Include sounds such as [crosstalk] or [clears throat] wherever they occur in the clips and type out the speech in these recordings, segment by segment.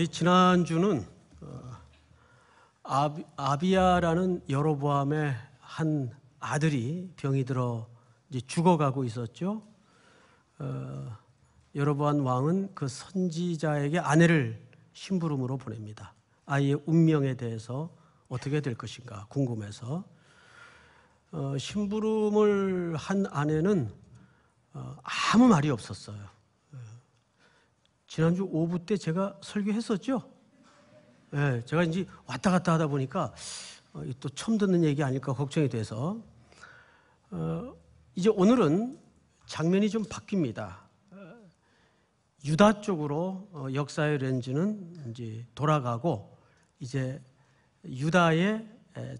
우리 지난주는 어, 아비아라는 여로보암의 한 아들이 병이 들어 이제 죽어가고 있었죠. 어, 여로보암 왕은 그 선지자에게 아내를 심부름으로 보냅니다. 아이의 운명에 대해서 어떻게 될 것인가 궁금해서 어, 심부름을 한 아내는 어, 아무 말이 없었어요. 지난주 오후 때 제가 설교했었죠? 예, 제가 이제 왔다 갔다 하다 보니까 어, 또 처음 듣는 얘기 아닐까 걱정이 돼서 어, 이제 오늘은 장면이 좀 바뀝니다. 유다 쪽으로 어, 역사의 렌즈는 이제 돌아가고 이제 유다의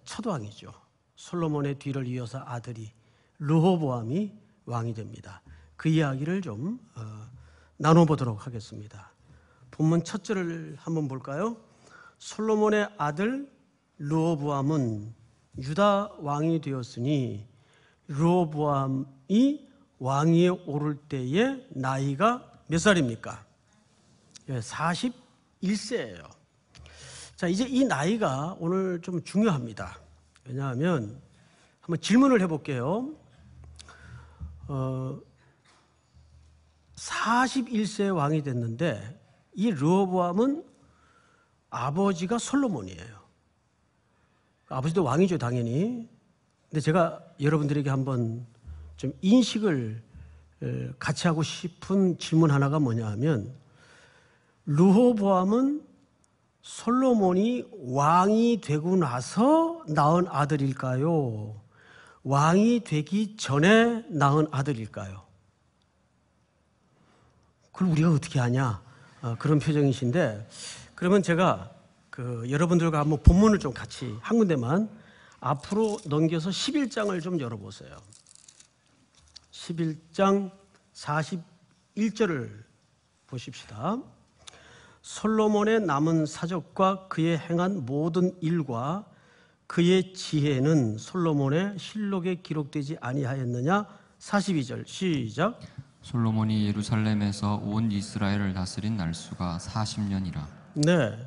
첫 왕이죠. 솔로몬의 뒤를 이어서 아들이 르호보암이 왕이 됩니다. 그 이야기를 좀 어, 나눠보도록 하겠습니다. 본문 첫 절을 한번 볼까요? 솔로몬의 아들 루오브암은 유다 왕이 되었으니 루오브암이 왕위에 오를 때의 나이가 몇 살입니까? 41세예요. 예, 자, 이제 이 나이가 오늘 좀 중요합니다. 왜냐하면 한번 질문을 해볼게요. 어, 41세의 왕이 됐는데 이 르호보암은 아버지가 솔로몬이에요. 아버지도 왕이죠, 당연히. 근데 제가 여러분들에게 한번 좀 인식을 같이 하고 싶은 질문 하나가 뭐냐 하면 르호보암은 솔로몬이 왕이 되고 나서 낳은 아들일까요? 왕이 되기 전에 낳은 아들일까요? 그걸 우리가 어떻게 하냐 어, 그런 표정이신데 그러면 제가 그 여러분들과 한번 본문을 좀 같이 한 군데만 앞으로 넘겨서 11장을 좀 열어보세요. 11장 41절을 보십시다. 솔로몬의 남은 사적과 그의 행한 모든 일과 그의 지혜는 솔로몬의 실록에 기록되지 아니하였느냐? 42절 시작. 솔로몬이 예루살렘에서 온 이스라엘을 다스린 날수가 40년이라. 네.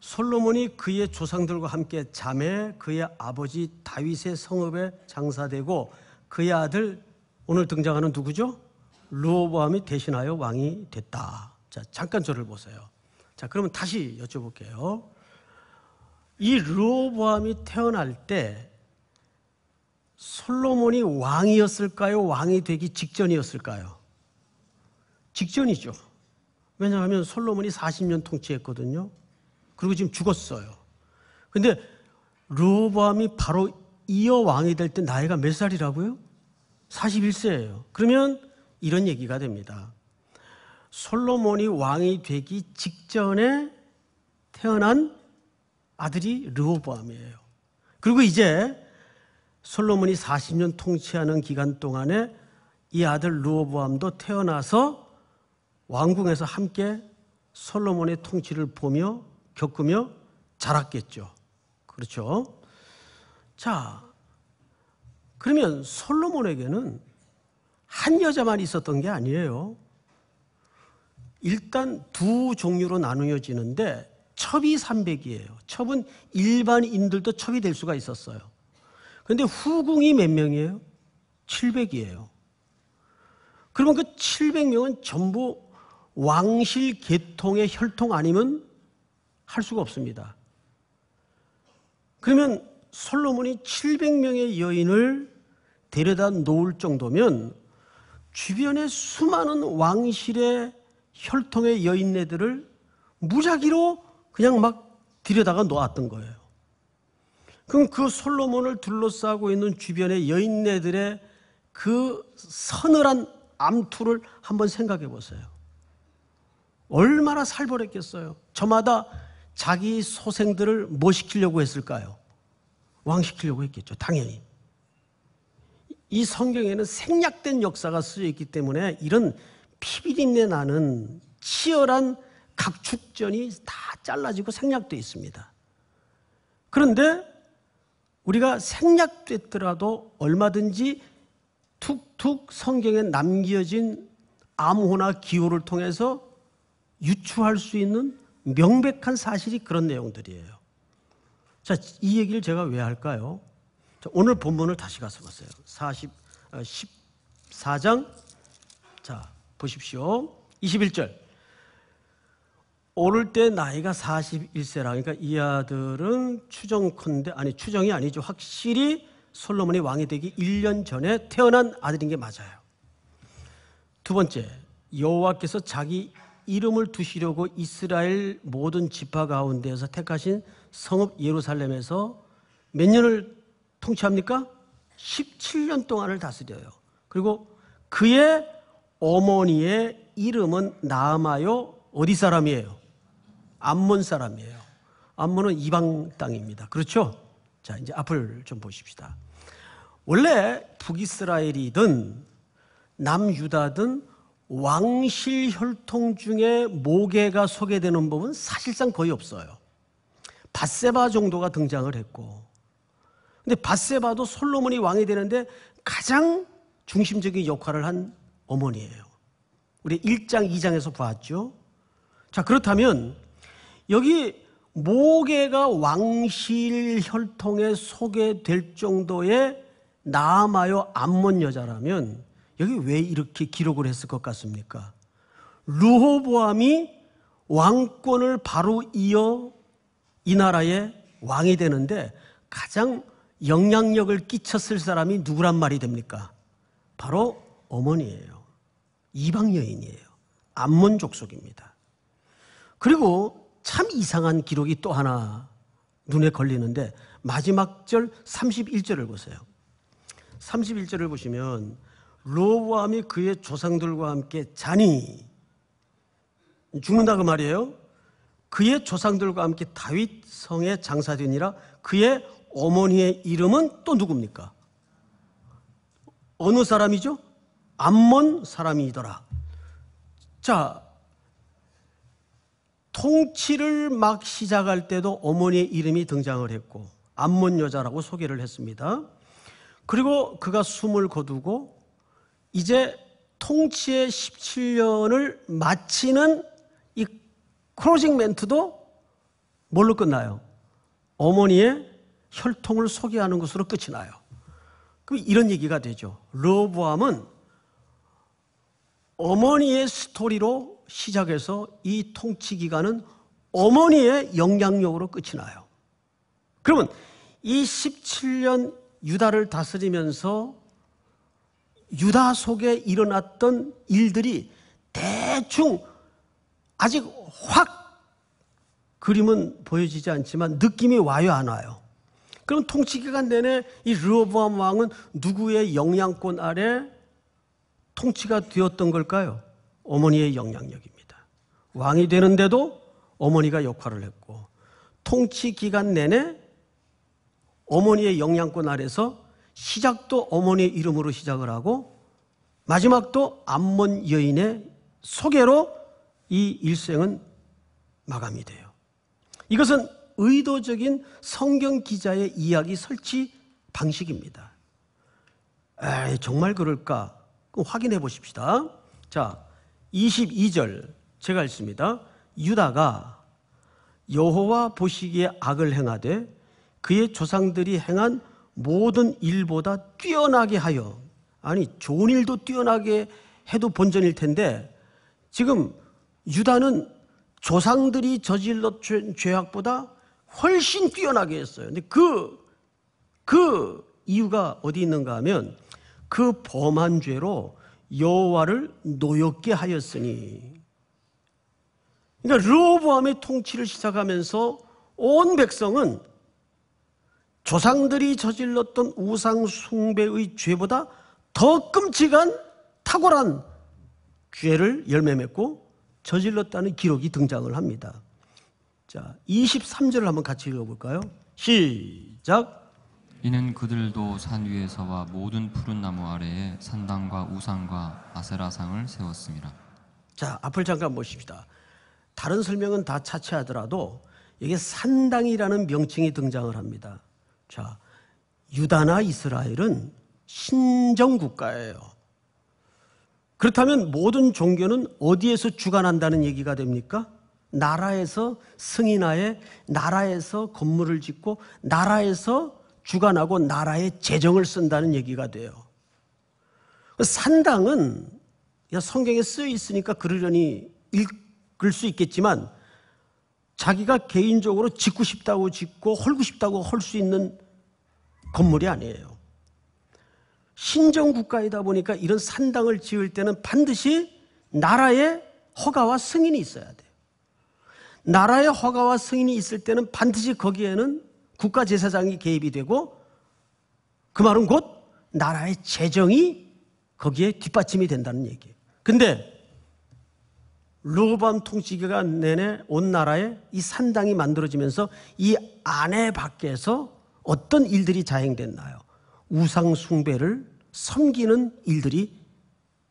솔로몬이 그의 조상들과 함께 자매 그의 아버지 다윗의 성읍에 장사되고 그의 아들 오늘 등장하는 누구죠? 루오보함이 대신하여 왕이 됐다. 자, 잠깐 저를 보세요. 자, 그러면 다시 여쭤볼게요. 이루오보함이 태어날 때 솔로몬이 왕이었을까요? 왕이 되기 직전이었을까요? 직전이죠. 왜냐하면 솔로몬이 40년 통치했거든요. 그리고 지금 죽었어요. 근데 르오보암이 바로 이어 왕이 될 때 나이가 몇 살이라고요? 41세예요. 그러면 이런 얘기가 됩니다. 솔로몬이 왕이 되기 직전에 태어난 아들이 르호보암이에요. 그리고 이제 솔로몬이 40년 통치하는 기간 동안에 이 아들 루어보암도 태어나서 왕궁에서 함께 솔로몬의 통치를 보며 겪으며 자랐겠죠. 그렇죠? 자, 그러면 솔로몬에게는 한 여자만 있었던 게 아니에요. 일단 두 종류로 나누어지는데 첩이 300이에요. 첩은 일반인들도 첩이 될 수가 있었어요. 근데 후궁이 몇 명이에요? 700이에요. 그러면 그 700명은 전부 왕실 계통의 혈통 아니면 할 수가 없습니다. 그러면 솔로몬이 700명의 여인을 데려다 놓을 정도면 주변의 수많은 왕실의 혈통의 여인네들을 무작위로 그냥 막 들여다가 놓았던 거예요. 그럼 그 솔로몬을 둘러싸고 있는 주변의 여인네들의 그 서늘한 암투를 한번 생각해 보세요. 얼마나 살벌했겠어요. 저마다 자기 소생들을 뭐 시키려고 했을까요? 왕 시키려고 했겠죠. 당연히. 이 성경에는 생략된 역사가 쓰여 있기 때문에 이런 피비린내 나는 치열한 각축전이 다 잘라지고 생략되어 있습니다. 그런데 우리가 생략됐더라도 얼마든지 툭툭 성경에 남겨진 암호나 기호를 통해서 유추할 수 있는 명백한 사실이 그런 내용들이에요. 자, 이 얘기를 제가 왜 할까요? 자, 오늘 본문을 다시 가서 보세요. 40, 14장. 어, 자, 보십시오. 21절. 오를 때 나이가 41세라 그러니까 이 아들은 추정컨대 아니 추정이 아니죠. 확실히 솔로몬이 왕이 되기 1년 전에 태어난 아들인 게 맞아요. 두 번째, 여호와께서 자기 이름을 두시려고 이스라엘 모든 지파 가운데에서 택하신 성읍 예루살렘에서 몇 년을 통치합니까? 17년 동안을 다스려요. 그리고 그의 어머니의 이름은 남아요 어디 사람이에요? 암몬 사람이에요. 암몬은 이방 땅입니다. 그렇죠? 자, 이제 앞을 좀 보십시다. 원래 북이스라엘이든 남유다든 왕실 혈통 중에 모계가 소개되는 법은 사실상 거의 없어요. 바세바 정도가 등장을 했고. 근데 바세바도 솔로몬이 왕이 되는데 가장 중심적인 역할을 한 어머니예요. 우리 1장, 2장에서 보았죠. 자, 그렇다면 여기 모계가 왕실 혈통에 소개될 정도의 남아마요 암몬 여자라면 여기 왜 이렇게 기록을 했을 것 같습니까? 루호보암이 왕권을 바로 이어 이 나라의 왕이 되는데 가장 영향력을 끼쳤을 사람이 누구란 말이 됩니까? 바로 어머니예요. 이방 여인이에요. 암몬 족속입니다. 그리고 참 이상한 기록이 또 하나 눈에 걸리는데 마지막 절 31절을 보세요. 31절을 보시면 로보암이 그의 조상들과 함께 자니 죽는다 그 말이에요. 그의 조상들과 함께 다윗 성에 장사되니라 그의 어머니의 이름은 또 누굽니까? 어느 사람이죠? 암몬 사람이더라. 자, 통치를 막 시작할 때도 어머니의 이름이 등장을 했고 암몬 여자라고 소개를 했습니다. 그리고 그가 숨을 거두고 이제 통치의 17년을 마치는 이 크로징 멘트도 뭘로 끝나요? 어머니의 혈통을 소개하는 것으로 끝이 나요. 그럼 이런 얘기가 되죠. 러브함은 어머니의 스토리로 시작해서 이 통치 기간은 어머니의 영향력으로 끝이 나요. 그러면 이 17년 유다를 다스리면서 유다 속에 일어났던 일들이 대충 아직 확 그림은 보여지지 않지만 느낌이 와요 안 와요. 그럼 통치 기간 내내 이 르호보암 왕은 누구의 영향권 아래 통치가 되었던 걸까요? 어머니의 영향력입니다. 왕이 되는데도 어머니가 역할을 했고 통치 기간 내내 어머니의 영향권 아래서 시작도 어머니의 이름으로 시작을 하고 마지막도 암몬 여인의 소개로 이 일생은 마감이 돼요. 이것은 의도적인 성경 기자의 이야기 설치 방식입니다. 에이, 정말 그럴까? 그 확인해 보십시다. 자, 22절 제가 읽습니다. 유다가 여호와 보시기에 악을 행하되 그의 조상들이 행한 모든 일보다 뛰어나게 하여 아니 좋은 일도 뛰어나게 해도 본전일 텐데 지금 유다는 조상들이 저질렀던 죄악보다 훨씬 뛰어나게 했어요. 근데 그, 그 이유가 어디 있는가 하면 그 범한 죄로 여호와를 노엽게 하였으니 그러니까 르호보암의 통치를 시작하면서 온 백성은 조상들이 저질렀던 우상 숭배의 죄보다 더 끔찍한 탁월한 죄를 열매 맺고 저질렀다는 기록이 등장을 합니다. 자, 23절을 한번 같이 읽어볼까요? 시작. 이는 그들도 산 위에서와 모든 푸른 나무 아래에 산당과 우상과 아세라상을 세웠습니다. 자, 앞을 잠깐 보십시다. 다른 설명은 다 차치하더라도 이게 산당이라는 명칭이 등장을 합니다. 자, 유다나 이스라엘은 신정 국가예요. 그렇다면 모든 종교는 어디에서 주관한다는 얘기가 됩니까? 나라에서 승인하에 나라에서 건물을 짓고 나라에서 주관하고 나라의 재정을 쓴다는 얘기가 돼요. 그 산당은 성경에 쓰여 있으니까 그러려니 읽을 수 있겠지만 자기가 개인적으로 짓고 싶다고 짓고 헐고 싶다고 헐 수 있는 건물이 아니에요. 신정 국가이다 보니까 이런 산당을 지을 때는 반드시 나라의 허가와 승인이 있어야 돼요. 나라의 허가와 승인이 있을 때는 반드시 거기에는 국가제사장이 개입이 되고 그 말은 곧 나라의 재정이 거기에 뒷받침이 된다는 얘기예요. 근데 르밤 통치기간 내내 온 나라에 이 산당이 만들어지면서 이 안에 밖에서 어떤 일들이 자행됐나요? 우상 숭배를 섬기는 일들이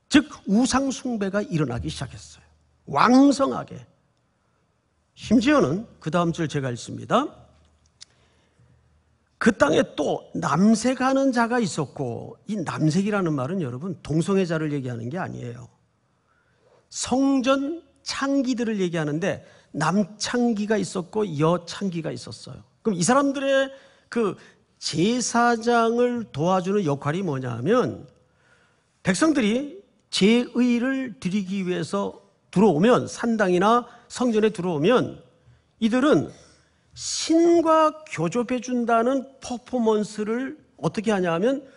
즉 우상 숭배가 일어나기 시작했어요. 왕성하게. 심지어는 그 다음 줄 제가 읽습니다. 그 땅에 또 남색하는 자가 있었고 이 남색이라는 말은 여러분 동성애자를 얘기하는 게 아니에요. 성전 창기들을 얘기하는데 남창기가 있었고 여창기가 있었어요. 그럼 이 사람들의 그 제사장을 도와주는 역할이 뭐냐면 백성들이 제의를 드리기 위해서 들어오면 산당이나 성전에 들어오면 이들은 신과 교접해 준다는 퍼포먼스를 어떻게 하냐 하면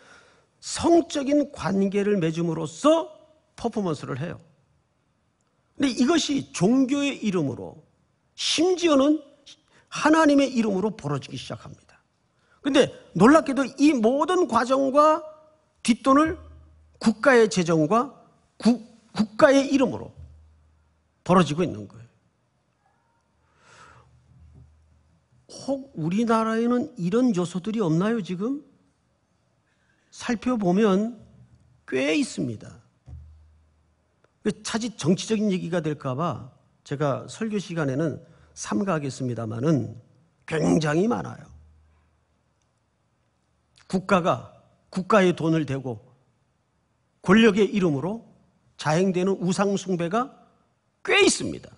성적인 관계를 맺음으로써 퍼포먼스를 해요. 근데 이것이 종교의 이름으로 심지어는 하나님의 이름으로 벌어지기 시작합니다. 근데 놀랍게도 이 모든 과정과 뒷돈을 국가의 재정과 구, 국가의 이름으로 벌어지고 있는 거예요. 혹 우리나라에는 이런 요소들이 없나요, 지금? 살펴보면 꽤 있습니다. 차지 정치적인 얘기가 될까봐 제가 설교 시간에는 삼가하겠습니다만은 굉장히 많아요. 국가가 국가의 돈을 대고 권력의 이름으로 자행되는 우상숭배가 꽤 있습니다.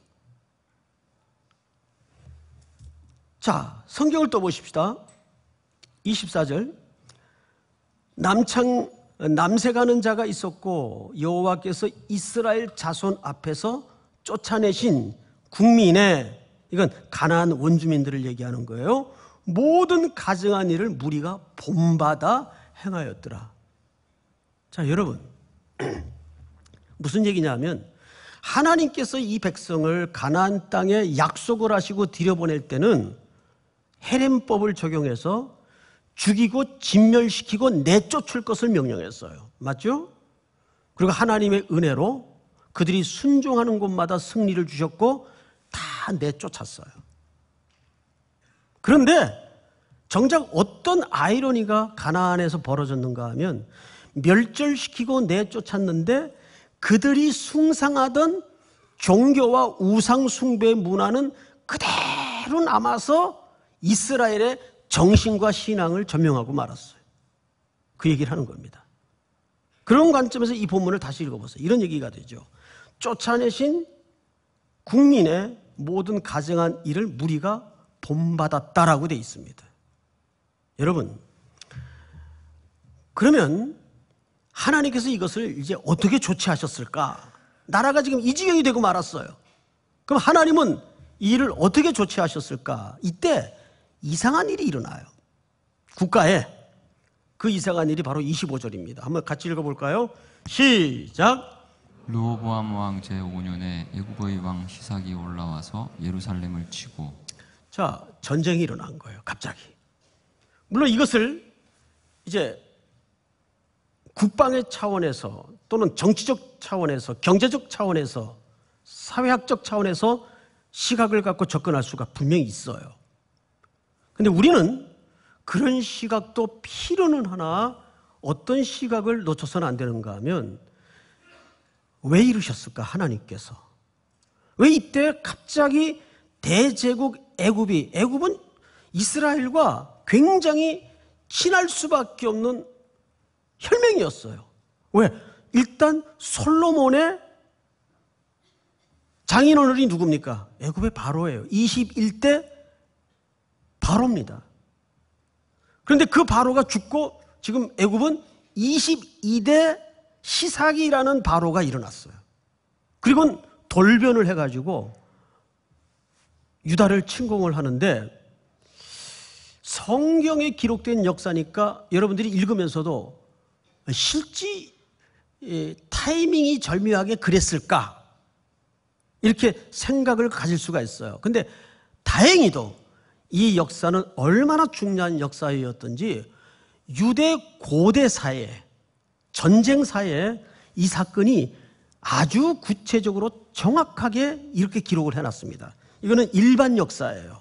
자, 성경을 또 보십시다. 24절. 남창 남세 가는 자가 있었고 여호와께서 이스라엘 자손 앞에서 쫓아내신 국민의 이건 가나안 원주민들을 얘기하는 거예요. 모든 가증한 일을 무리가 본받아 행하였더라. 자, 여러분. [clears throat] 무슨 얘기냐면 하나님께서 이 백성을 가나안 땅에 약속을 하시고 들여보낼 때는 헤렘법을 적용해서 죽이고 진멸시키고 내쫓을 것을 명령했어요. 맞죠? 그리고 하나님의 은혜로 그들이 순종하는 곳마다 승리를 주셨고 다 내쫓았어요. 그런데 정작 어떤 아이러니가 가나안에서 벌어졌는가 하면 멸절시키고 내쫓았는데 그들이 숭상하던 종교와 우상숭배 문화는 그대로 남아서 이스라엘의 정신과 신앙을 점령하고 말았어요. 그 얘기를 하는 겁니다. 그런 관점에서 이 본문을 다시 읽어보세요. 이런 얘기가 되죠. 쫓아내신 국민의 모든 가정한 일을 무리가 본받았다라고 되어 있습니다. 여러분, 그러면 하나님께서 이것을 이제 어떻게 조치하셨을까? 나라가 지금 이 지경이 되고 말았어요. 그럼 하나님은 이 일을 어떻게 조치하셨을까? 이때 이상한 일이 일어나요. 국가에 그 이상한 일이 바로 25절입니다. 한번 같이 읽어볼까요? 시작. 르호보암 왕 제5년에 애국의 왕 시삭이 올라와서 예루살렘을 치고 자 전쟁이 일어난 거예요 갑자기 물론 이것을 이제 국방의 차원에서 또는 정치적 차원에서 경제적 차원에서 사회학적 차원에서 시각을 갖고 접근할 수가 분명히 있어요 근데 우리는 그런 시각도 필요는 하나 어떤 시각을 놓쳐서는 안 되는가 하면 왜 이러셨을까 하나님께서 왜 이때 갑자기 대제국 애굽이 애굽은 이스라엘과 굉장히 친할 수밖에 없는 혈맹이었어요. 왜? 일단 솔로몬의 장인어른이 누굽니까? 애굽의 바로예요. 21대 바로입니다. 그런데 그 바로가 죽고 지금 애굽은 22대 시삭이라는 바로가 일어났어요. 그리고 돌변을 해가지고 유다를 침공을 하는데 성경에 기록된 역사니까 여러분들이 읽으면서도 실제 예, 타이밍이 절묘하게 그랬을까 이렇게 생각을 가질 수가 있어요. 근데 다행히도 이 역사는 얼마나 중요한 역사였던지 유대 고대 사회, 전쟁 사회에 이 사건이 아주 구체적으로 정확하게 이렇게 기록을 해놨습니다. 이거는 일반 역사예요.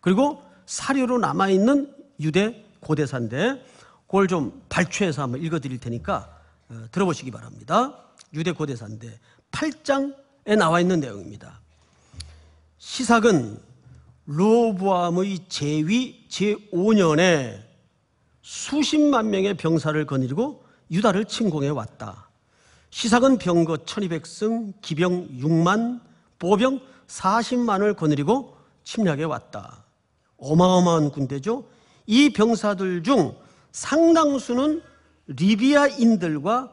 그리고 사료로 남아있는 유대 고대사인데 그걸 좀 발췌해서 한번 읽어드릴 테니까 어, 들어보시기 바랍니다. 유대 고대사인데 8장에 나와 있는 내용입니다. 시삭은 로보암의 제위 제5년에 수십만 명의 병사를 거느리고 유다를 침공해 왔다. 시삭은 병거 1200승, 기병 6만, 보병 40만을 거느리고 침략해 왔다. 어마어마한 군대죠. 이 병사들 중 상당수는 리비아인들과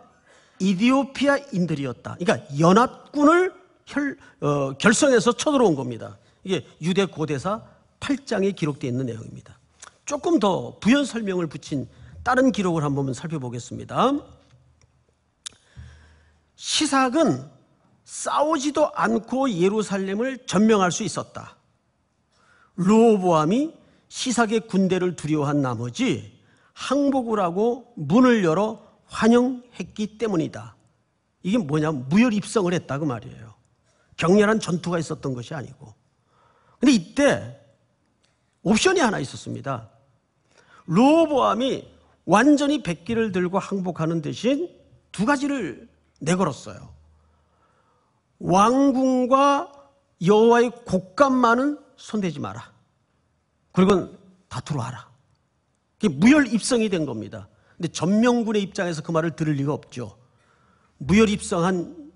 이디오피아인들이었다. 그러니까 연합군을 결, 어, 결성해서 쳐들어온 겁니다. 이게 유대 고대사 8장에 기록되어 있는 내용입니다. 조금 더 부연 설명을 붙인 다른 기록을 한번 살펴보겠습니다. 시삭은 싸우지도 않고 예루살렘을 점령할 수 있었다. 로보암이 시삭의 군대를 두려워한 나머지 항복을 하고 문을 열어 환영했기 때문이다. 이게 뭐냐? 면 무혈 입성을 했다 고 그 말이에요. 격렬한 전투가 있었던 것이 아니고 근데 이때 옵션이 하나 있었습니다. 로보암이 완전히 백기를 들고 항복하는 대신 두 가지를 내걸었어요. 왕궁과 여호와의 곡간만은 손대지 마라. 그리고는 다투러 하라. 그게 무혈 입성이 된 겁니다. 근데 전명군의 입장에서 그 말을 들을 리가 없죠. 무혈 입성한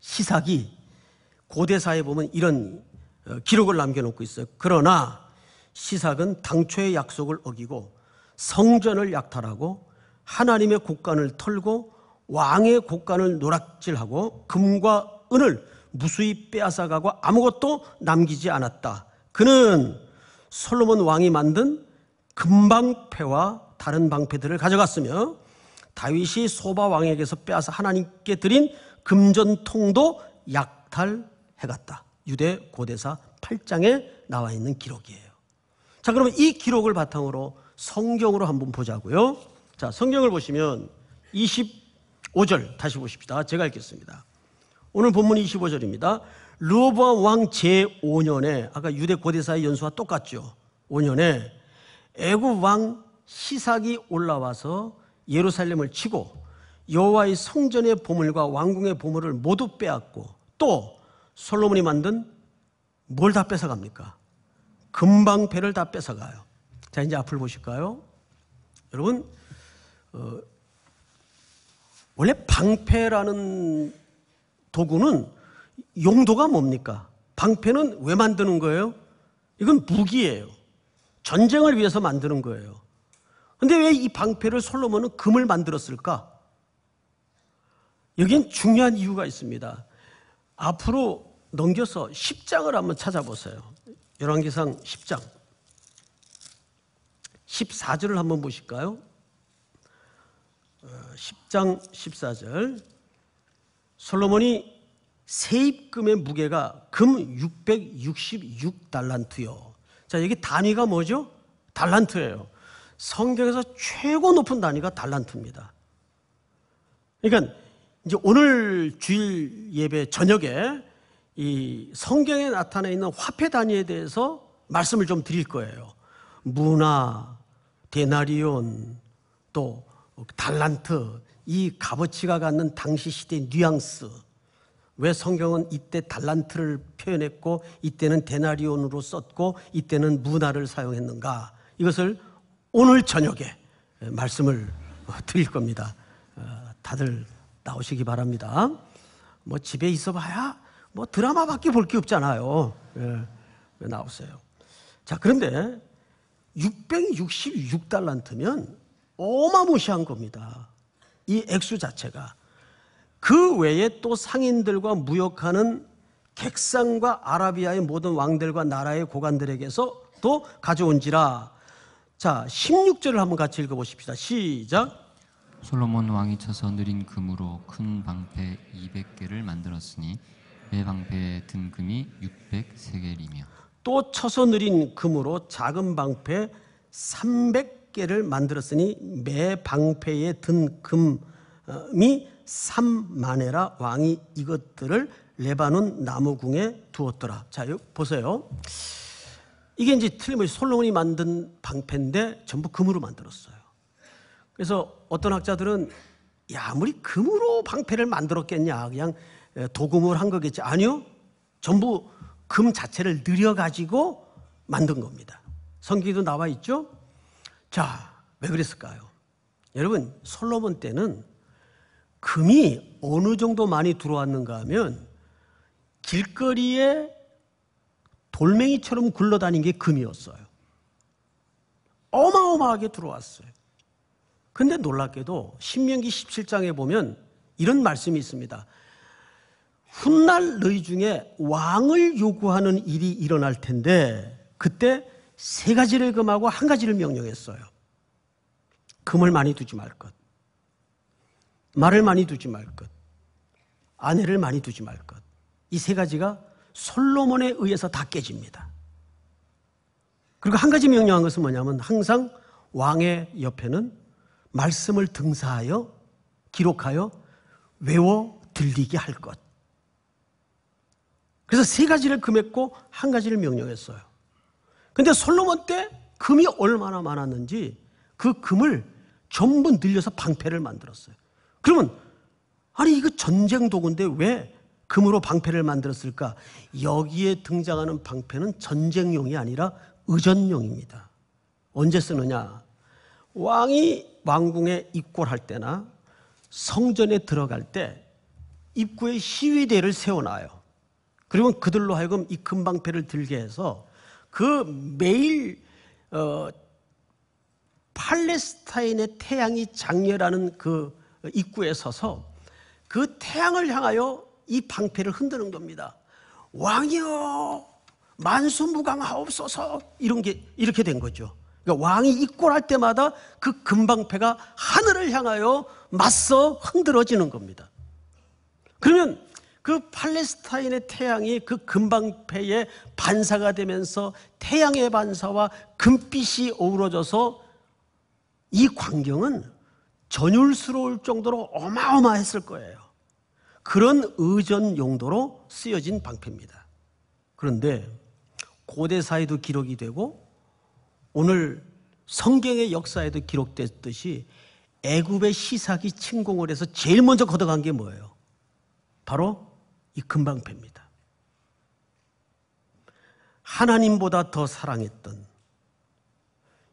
시삭이 고대사에 보면 이런 어, 기록을 남겨놓고 있어요. 그러나 시삭은 당초의 약속을 어기고 성전을 약탈하고 하나님의 곡간을 털고 왕의 곡간을 노락질하고 금과 은을 무수히 빼앗아가고 아무것도 남기지 않았다. 그는 솔로몬 왕이 만든 금방패와 다른 방패들을 가져갔으며 다윗이 소바 왕에게서 빼앗아 하나님께 드린 금전통도 약탈해갔다. 유대 고대사 8장에 나와 있는 기록이에요. 자, 그러면 이 기록을 바탕으로 성경으로 한번 보자고요. 자, 성경을 보시면 25절 다시 보십시다. 제가 읽겠습니다. 오늘 본문 25절입니다. 르호보암 왕 제5년에 아까 유대 고대사의 연수와 똑같죠. 5년에 애굽 왕 시삭이 올라와서 예루살렘을 치고 여호와의 성전의 보물과 왕궁의 보물을 모두 빼앗고 또 솔로몬이 만든 뭘 다 뺏어갑니까? 금방패를 다 뺏어가요. 자, 이제 앞을 보실까요? 여러분, 어, 원래 방패라는 도구는 용도가 뭡니까? 방패는 왜 만드는 거예요? 이건 무기예요. 전쟁을 위해서 만드는 거예요. 근데 왜 이 방패를 솔로몬은 금을 만들었을까? 여긴 중요한 이유가 있습니다. 앞으로 넘겨서 10장을 한번 찾아보세요. 열왕기상 10장 14절을 한번 보실까요? 10장 어, 14절 솔로몬이 세입금의 무게가 금 666달란트요. 자, 여기 단위가 뭐죠? 달란트예요. 성경에서 최고 높은 단위가 달란트입니다. 그러니까 이제 오늘 주일 예배 저녁에 이 성경에 나타나 있는 화폐 단위에 대해서 말씀을 좀 드릴 거예요. 문화, 데나리온, 또 달란트, 이 값어치가 갖는 당시 시대의 뉘앙스. 왜 성경은 이때 달란트를 표현했고 이때는 데나리온으로 썼고 이때는 문화를 사용했는가? 이것을 오늘 저녁에 말씀을 드릴 겁니다. 어, 다들 나오시기 바랍니다. 뭐 집에 있어 봐야 뭐 드라마밖에 볼 게 없잖아요. 예, 나왔어요. 자, 그런데 666달란트면 어마무시한 겁니다. 이 액수 자체가. 그 외에 또 상인들과 무역하는 객상과 아라비아의 모든 왕들과 나라의 고관들에게서 또 가져온지라. 자, 16절을 한번 같이 읽어 보십시다. 시작. 솔로몬 왕이 쳐서 느린 금으로 큰 방패 200개를 만들었으니 매방패 등 금이 600세겔이며 또 쳐서 느린 금으로 작은 방패 300개를 만들었으니 매 방패에 든 금이 3만에라 왕이 이것들을 레바논 나무궁에 두었더라. 자, 여기 보세요. 이게 이제 틀림없이 솔로몬이 만든 방패인데 전부 금으로 만들었어요. 그래서 어떤 학자들은 야, 아무리 금으로 방패를 만들었겠냐. 그냥 도금을 한 거겠지. 아니요. 전부 금 자체를 늘여가지고 만든 겁니다. 성기도 나와 있죠? 자, 왜 그랬을까요? 여러분, 솔로몬 때는 금이 어느 정도 많이 들어왔는가 하면 길거리에 돌멩이처럼 굴러다닌 게 금이었어요. 어마어마하게 들어왔어요. 근데 놀랍게도 신명기 17장에 보면 이런 말씀이 있습니다. 훗날 너희 중에 왕을 요구하는 일이 일어날 텐데 그때 세 가지를 금하고 한 가지를 명령했어요. 금을 많이 두지 말 것. 말을 많이 두지 말 것. 아내를 많이 두지 말 것. 이 세 가지가 솔로몬에 의해서 다 깨집니다. 그리고 한 가지 명령한 것은 뭐냐면 항상 왕의 옆에는 말씀을 등사하여 기록하여 외워 들리게 할 것. 그래서 세 가지를 금했고 한 가지를 명령했어요. 근데 솔로몬 때 금이 얼마나 많았는지 그 금을 전부 늘려서 방패를 만들었어요. 그러면 아니 이거 전쟁 도구인데 왜 금으로 방패를 만들었을까? 여기에 등장하는 방패는 전쟁용이 아니라 의전용입니다. 언제 쓰느냐? 왕이 왕궁에 입궐할 때나 성전에 들어갈 때 입구에 시위대를 세워놔요. 그리고 그들로 하여금 이 금방패를 들게 해서 그 매일 어, 팔레스타인의 태양이 장렬하는 그 입구에 서서 그 태양을 향하여 이 방패를 흔드는 겁니다. 왕이여 만수무강하옵소서 이런 게 이렇게 된 거죠. 그러니까 왕이 입골할 때마다 그 금방패가 하늘을 향하여 맞서 흔들어지는 겁니다. 그러면 그 팔레스타인의 태양이 그 금방패에 반사가 되면서 태양의 반사와 금빛이 어우러져서 이 광경은 전율스러울 정도로 어마어마했을 거예요. 그런 의전 용도로 쓰여진 방패입니다. 그런데 고대사에도 기록이 되고 오늘 성경의 역사에도 기록됐듯이 애굽의 시삭이 침공을 해서 제일 먼저 걷어간 게 뭐예요? 바로 이금방패니다 하나님보다 더 사랑했던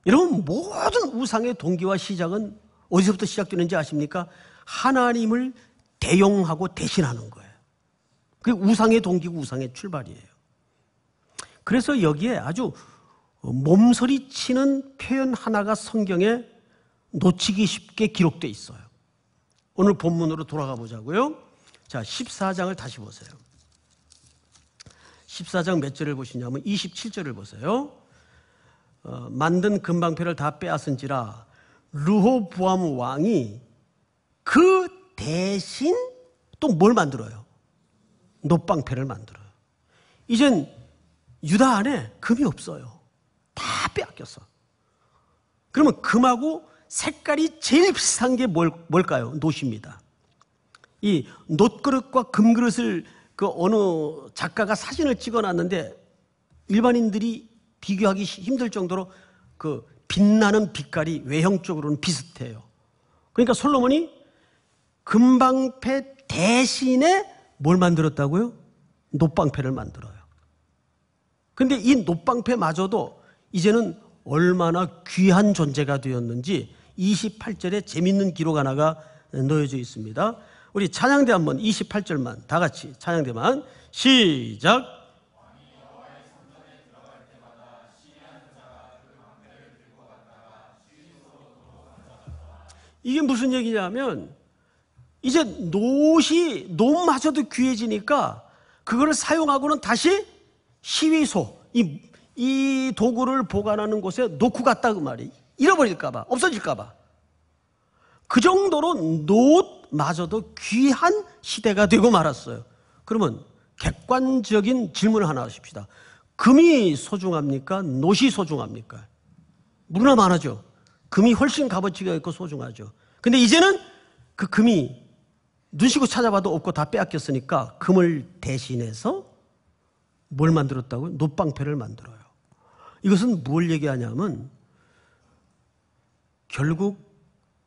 여러분 모든 우상의 동기와 시작은 어디서부터 시작되는지 아십니까? 하나님을 대용하고 대신하는 거예요. 그게 우상의 동기고 우상의 출발이에요. 그래서 여기에 아주 몸서리 치는 표현 하나가 성경에 놓치기 쉽게 기록되어 있어요. 오늘 본문으로 돌아가 보자고요. 자, 14장을 다시 보세요. 14장 몇 절을 보시냐면 27절을 보세요. 어, 만든 금방패를 다 빼앗은지라 루호부암 왕이 그 대신 또 뭘 만들어요? 노방패를 만들어요. 이젠 유다 안에 금이 없어요. 다 빼앗겼어. 그러면 금하고 색깔이 제일 비슷한 게 뭘, 뭘까요? 노시입니다. 이 놋그릇과 금그릇을 그 어느 작가가 사진을 찍어 놨는데 일반인들이 비교하기 힘들 정도로 그 빛나는 빛깔이 외형적으로는 비슷해요. 그러니까 솔로몬이 금방패 대신에 뭘 만들었다고요? 노방패를 만들어요. 근데 이 노방패마저도 이제는 얼마나 귀한 존재가 되었는지 28절에 재밌는 기록 하나가 넣어져 있습니다. 우리 찬양대 한번 28절만 다 같이 찬양대만 시작. 이게 무슨 얘기냐면 이제 노시 노마저도 귀해지니까 그거를 사용하고는 다시 시위소 이, 이 도구를 보관하는 곳에 놓고 갔다 그 말이 잃어버릴까봐 없어질까봐 그 정도로 노 마저도 귀한 시대가 되고 말았어요. 그러면 객관적인 질문을 하나 하십시다. 금이 소중합니까? 노시 소중합니까? 물으나 많아죠. 금이 훨씬 값어치가 있고 소중하죠. 근데 이제는 그 금이 눈시고 찾아봐도 없고 다 빼앗겼으니까 금을 대신해서 뭘 만들었다고요? 노빵패를 만들어요. 이것은 뭘 얘기하냐면 결국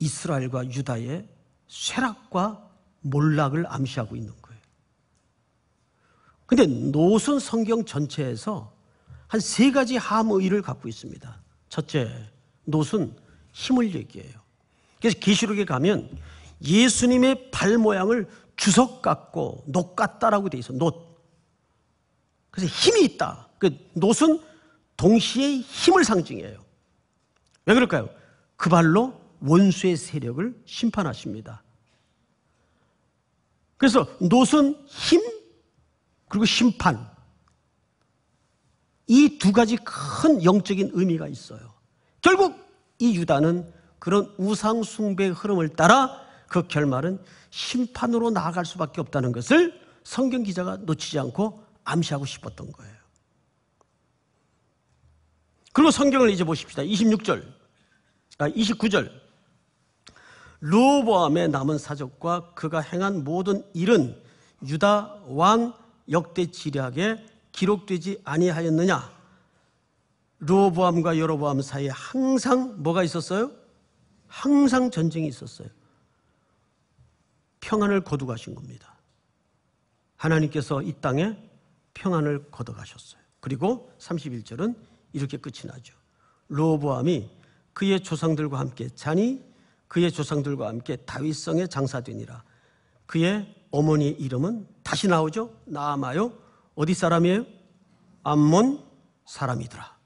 이스라엘과 유다의 쇠락과 몰락을 암시하고 있는 거예요. 근데 노선 성경 전체에서 한 세 가지 함의를 갖고 있습니다. 첫째, 노선 힘을 얘기해요. 그래서 계시록에 가면 예수님의 발 모양을 주석 같고 녹 같다라고 돼 있어. 노. 그래서 힘이 있다. 그 노선 동시에 힘을 상징해요. 왜 그럴까요? 그 발로 원수의 세력을 심판하십니다. 그래서 노선 힘 그리고 심판 이 두 가지 큰 영적인 의미가 있어요. 결국 이 유다는 그런 우상 숭배의 흐름을 따라 그 결말은 심판으로 나아갈 수밖에 없다는 것을 성경 기자가 놓치지 않고 암시하고 싶었던 거예요. 그리고 성경을 이제 보십시다. 26절, 29절. 아, 르보암의 남은 사적과 그가 행한 모든 일은 유다 왕 역대 지략에 기록되지 아니하였느냐? 르보암과 여로보암 사이에 항상 뭐가 있었어요? 항상 전쟁이 있었어요. 평안을 거두가신 겁니다. 하나님께서 이 땅에 평안을 거둬가셨어요. 그리고 31절은 이렇게 끝이 나죠. 르보암이 그의 조상들과 함께 잔이 그의 조상들과 함께 다윗성에 장사되니라. 그의 어머니 이름은 다시 나오죠? 나아마요? 어디 사람이에요? 암몬 사람이더라.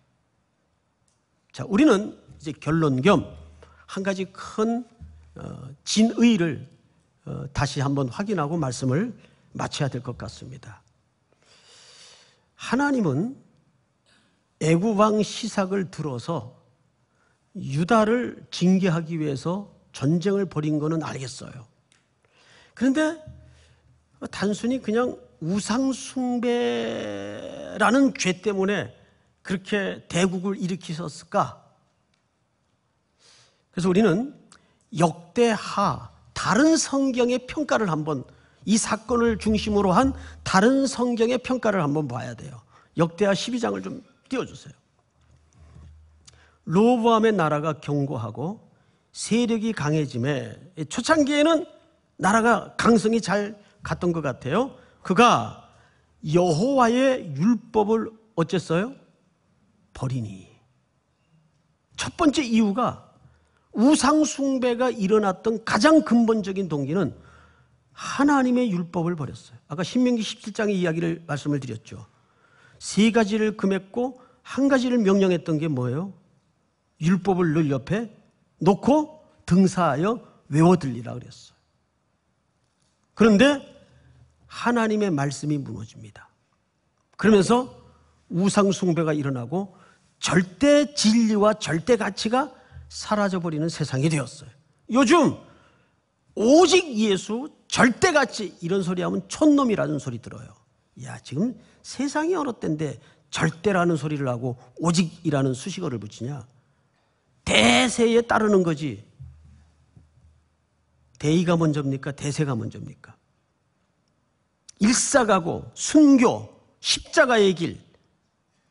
자, 우리는 이제 결론 겸 한 가지 큰 어, 진의를 어, 다시 한번 확인하고 말씀을 마쳐야 될 것 같습니다. 하나님은 애구왕 시삭을 들어서 유다를 징계하기 위해서 전쟁을 벌인 거는 알겠어요. 그런데 단순히 그냥 우상숭배라는 죄 때문에 그렇게 대국을 일으키셨을까? 그래서 우리는 역대하 다른 성경의 평가를 한번 이 사건을 중심으로 한 다른 성경의 평가를 한번 봐야 돼요. 역대하 12장을 좀 띄워주세요. 로보암의 나라가 경고하고 세력이 강해짐에 초창기에는 나라가 강성이 잘 갔던 것 같아요. 그가 여호와의 율법을 어쨌어요? 버리니. 첫 번째 이유가 우상숭배가 일어났던 가장 근본적인 동기는 하나님의 율법을 버렸어요. 아까 신명기 17장의 이야기를 말씀을 드렸죠. 세 가지를 금했고 한 가지를 명령했던 게 뭐예요? 율법을 늘 옆에 놓고 등사하여 외워들리라 그랬어요. 그런데 하나님의 말씀이 무너집니다. 그러면서 우상숭배가 일어나고 절대 진리와 절대 가치가 사라져버리는 세상이 되었어요. 요즘 오직 예수 절대 가치 이런 소리 하면 촌놈이라는 소리 들어요. 야, 지금 세상이 어느 때인데 절대라는 소리를 하고 오직이라는 수식어를 붙이냐? 대세에 따르는 거지. 대의가 먼저입니까? 대세가 먼저입니까? 일사가고, 순교, 십자가의 길,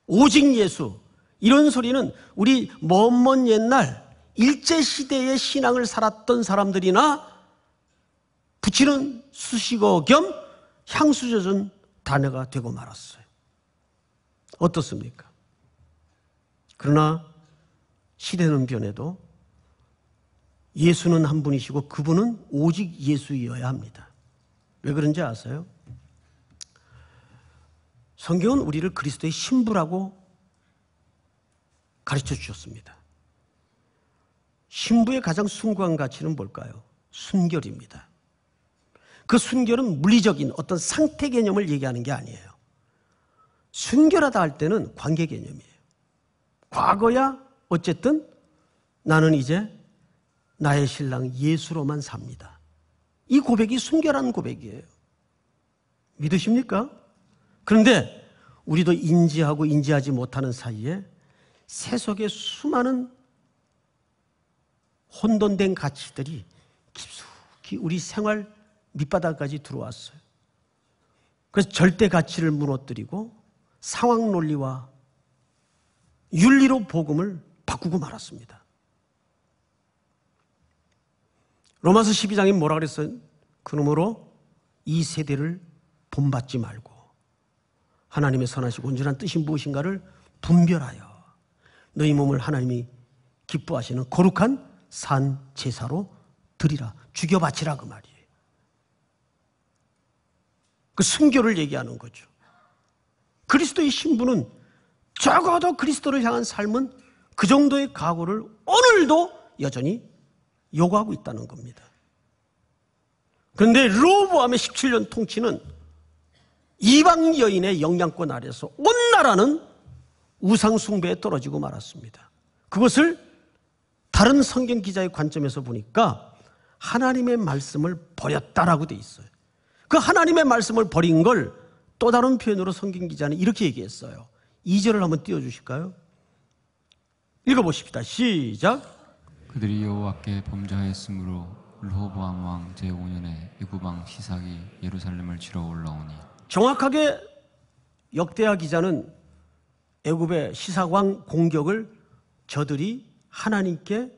오직 예수. 이런 소리는 우리 먼 먼 옛날 일제시대의 신앙을 살았던 사람들이나 붙이는 수식어 겸 향수젖은 단어가 되고 말았어요. 어떻습니까? 그러나 시대는 변해도 예수는 한 분이시고 그분은 오직 예수이어야 합니다. 왜 그런지 아세요? 성경은 우리를 그리스도의 신부라고 가르쳐 주셨습니다. 신부의 가장 숭고한 가치는 뭘까요? 순결입니다. 그 순결은 물리적인 어떤 상태 개념을 얘기하는 게 아니에요. 순결하다 할 때는 관계 개념이에요. 과거야 어쨌든 나는 이제 나의 신랑 예수로만 삽니다. 이 고백이 순결한 고백이에요. 믿으십니까? 그런데 우리도 인지하고 인지하지 못하는 사이에 세속의 수많은 혼돈된 가치들이 깊숙이 우리 생활 밑바닥까지 들어왔어요. 그래서 절대 가치를 무너뜨리고 상황 논리와 윤리로 복음을 바꾸고 말았습니다. 로마서 12장에 뭐라 그랬어요? 그놈으로 이 세대를 본받지 말고 하나님의 선하시고 온전한 뜻이 무엇인가를 분별하여 너희 몸을 하나님이 기뻐하시는 거룩한 산 제사로 드리라 죽여 바치라 그 말이에요. 그 순교를 얘기하는 거죠. 그리스도의 신부는 적어도 그리스도를 향한 삶은 그 정도의 각오를 오늘도 여전히 요구하고 있다는 겁니다. 그런데 로브함의 17년 통치는 이방 여인의 영향권 아래서 온 나라는 우상 숭배에 떨어지고 말았습니다. 그것을 다른 성경 기자의 관점에서 보니까 하나님의 말씀을 버렸다라고 돼 있어요. 그 하나님의 말씀을 버린 걸 또 다른 표현으로 성경 기자는 이렇게 얘기했어요. 2절을 한번 띄워 주실까요? 읽어보십시다. 시작. 그들이 여호와께 범죄하였으므로 르호보암 왕 제5년에 이구방 시삭이 예루살렘을 치러 올라오니 정확하게 역대하 기자는 애굽의 시사왕 공격을 저들이 하나님께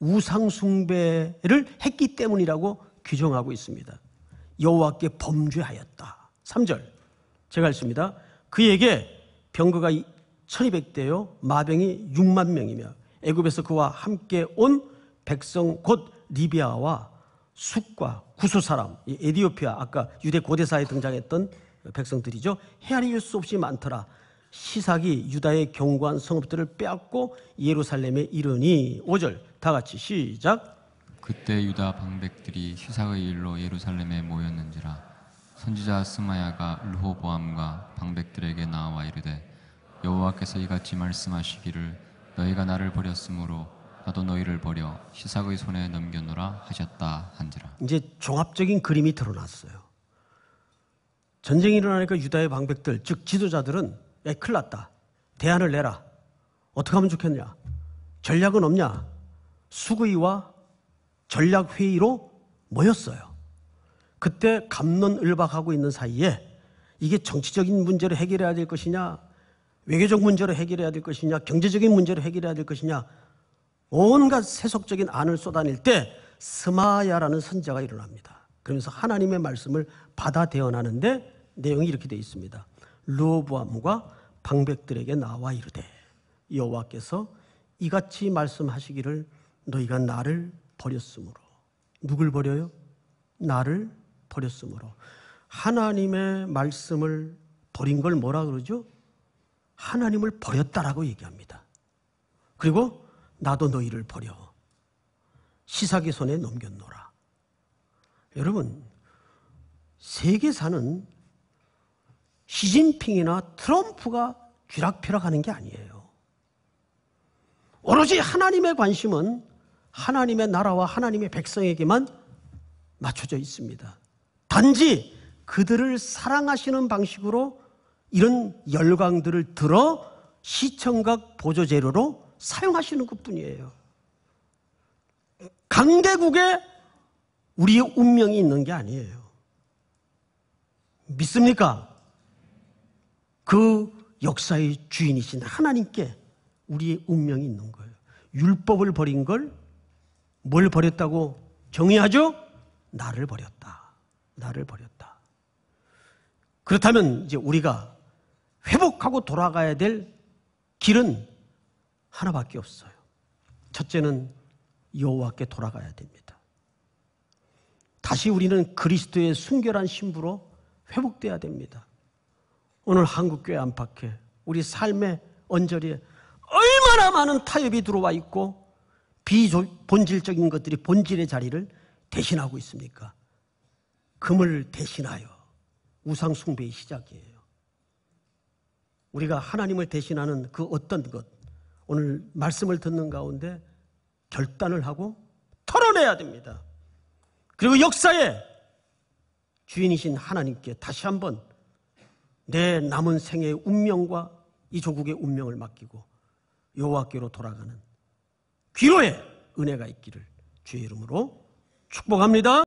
우상숭배를 했기 때문이라고 규정하고 있습니다. 여호와께 범죄하였다. 3절 제가 읽습니다. 그에게 병거가 1200대요 마병이 6만 명이며 애굽에서 그와 함께 온 백성 곧 리비아와 숙과 구수 사람 에디오피아 아까 유대 고대사에 등장했던 백성들이죠 헤아릴 수 없이 많더라 시삭이 유다의 경고한 성읍들을 빼앗고 예루살렘에 이르니 5절 다 같이 시작 그때 유다 방백들이 시삭의 일로 예루살렘에 모였는지라 선지자 스마야가 르호보암과 방백들에게 나와 이르되 여호와께서 이같이 말씀하시기를 너희가 나를 버렸으므로 나도 너희를 버려 시삭의 손에 넘겨놓라 하셨다 한지라. 이제 종합적인 그림이 드러났어요. 전쟁이 일어나니까 유다의 방백들 즉 지도자들은 야 큰일 났다. 대안을 내라. 어떻게 하면 좋겠냐? 전략은 없냐? 수구이와 전략 회의로 모였어요. 그때 감론을박하고 있는 사이에 이게 정치적인 문제를 해결해야 될 것이냐 외교적 문제로 해결해야 될 것이냐, 경제적인 문제로 해결해야 될 것이냐, 온갖 세속적인 안을 쏟아낼 때 스마야라는 선자가 일어납니다. 그러면서 하나님의 말씀을 받아 대언하는데 내용이 이렇게 되어 있습니다. 루오브암과 방백들에게 나와 이르되 여호와께서 이같이 말씀하시기를 너희가 나를 버렸으므로 누굴 버려요? 나를 버렸으므로 하나님의 말씀을 버린 걸 뭐라 그러죠? 하나님을 버렸다라고 얘기합니다. 그리고 나도 너희를 버려 시사기 손에 넘겼노라. 여러분 세계사는 시진핑이나 트럼프가 쥐락펴락하는 게 아니에요. 오로지 하나님의 관심은 하나님의 나라와 하나님의 백성에게만 맞춰져 있습니다. 단지 그들을 사랑하시는 방식으로 이런 열광들을 들어 시청각 보조 재료로 사용하시는 것 뿐이에요. 강대국에 우리의 운명이 있는 게 아니에요. 믿습니까? 그 역사의 주인이신 하나님께 우리의 운명이 있는 거예요. 율법을 버린 걸 뭘 버렸다고 정의하죠? 나를 버렸다. 나를 버렸다. 그렇다면 이제 우리가 회복하고 돌아가야 될 길은 하나밖에 없어요. 첫째는 여호와께 돌아가야 됩니다. 다시 우리는 그리스도의 순결한 신부로 회복돼야 됩니다. 오늘 한국교회 안팎에 우리 삶의 언저리에 얼마나 많은 타협이 들어와 있고 비본질적인 것들이 본질의 자리를 대신하고 있습니까? 금을 대신하여 우상 숭배의 시작이에요. 우리가 하나님을 대신하는 그 어떤 것, 오늘 말씀을 듣는 가운데 결단을 하고 털어내야 됩니다. 그리고 역사에 주인이신 하나님께 다시 한번 내 남은 생의 운명과 이 조국의 운명을 맡기고 여호와께로 돌아가는 귀로의 은혜가 있기를 주의 이름으로 축복합니다.